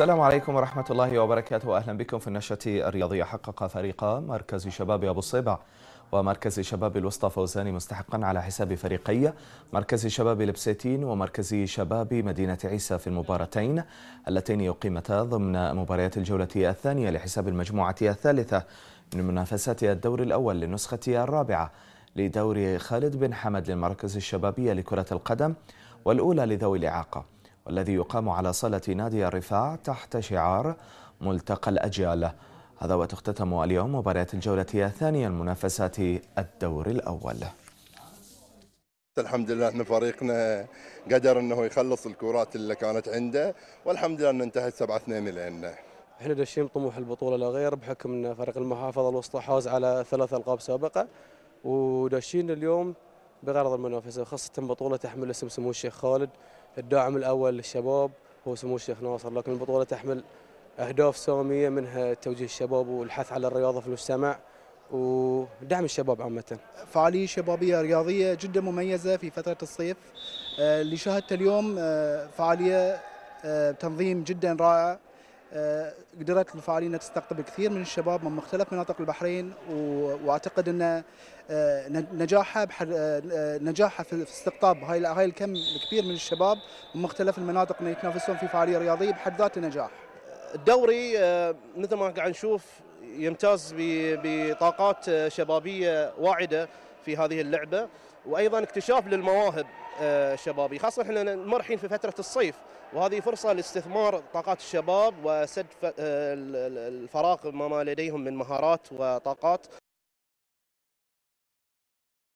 السلام عليكم ورحمة الله وبركاته أهلا بكم في النشرة الرياضية حقق فريق مركز شباب أبو الصيبع ومركز شباب الوسطى فوزان مستحقا على حساب فريقي مركز شباب لبسيتين ومركز شباب مدينة عيسى في المباراتين اللتين يقيمتا ضمن مباريات الجولة الثانية لحساب المجموعة الثالثة من منافسات الدور الأول للنسخة الرابعة لدور خالد بن حمد للمركز الشبابية لكرة القدم والأولى لذوي الإعاقة والذي يقام على صالة نادي الرفاع تحت شعار ملتقى الأجيال هذا وتختتم اليوم مباريات الجولة الثانية المنافسات الدور الأول الحمد لله احنا فريقنا قدر انه يخلص الكرات اللي كانت عنده والحمد لله ان انتهت 7 2 لنا. احنا داشين طموح البطوله لا غير بحكم ان فريق المحافظه الوسطى حاز على ثلاث القاب سابقه وداشين اليوم بغرض المنافسه وخاصه بطوله تحمل اسم سمو الشيخ خالد الداعم الاول للشباب هو سمو الشيخ ناصر لكن البطوله تحمل اهداف ساميه منها توجيه الشباب والحث على الرياضه في المجتمع ودعم الشباب عامة فعالية شبابية رياضية جدا مميزة في فترة الصيف اللي آه، شاهدت اليوم آه، فعالية آه، تنظيم جدا رائع آه، قدرت الفعاليه تستقطب كثير من الشباب من مختلف مناطق البحرين واعتقد ان آه، نجاحها آه، نجاحها في استقطاب هاي هاي الكم الكبير من الشباب من مختلف المناطق أن يتنافسون في فعاليه رياضيه بحد ذاته نجاح. الدوري مثل ما قاعد نشوف يمتاز بطاقات شبابيه واعده في هذه اللعبه وايضا اكتشاف للمواهب آه، الشبابيه خاصه احنا نمر الحين في فتره الصيف وهذه فرصه لاستثمار طاقات الشباب وسد آه، الفراغ ما لديهم من مهارات وطاقات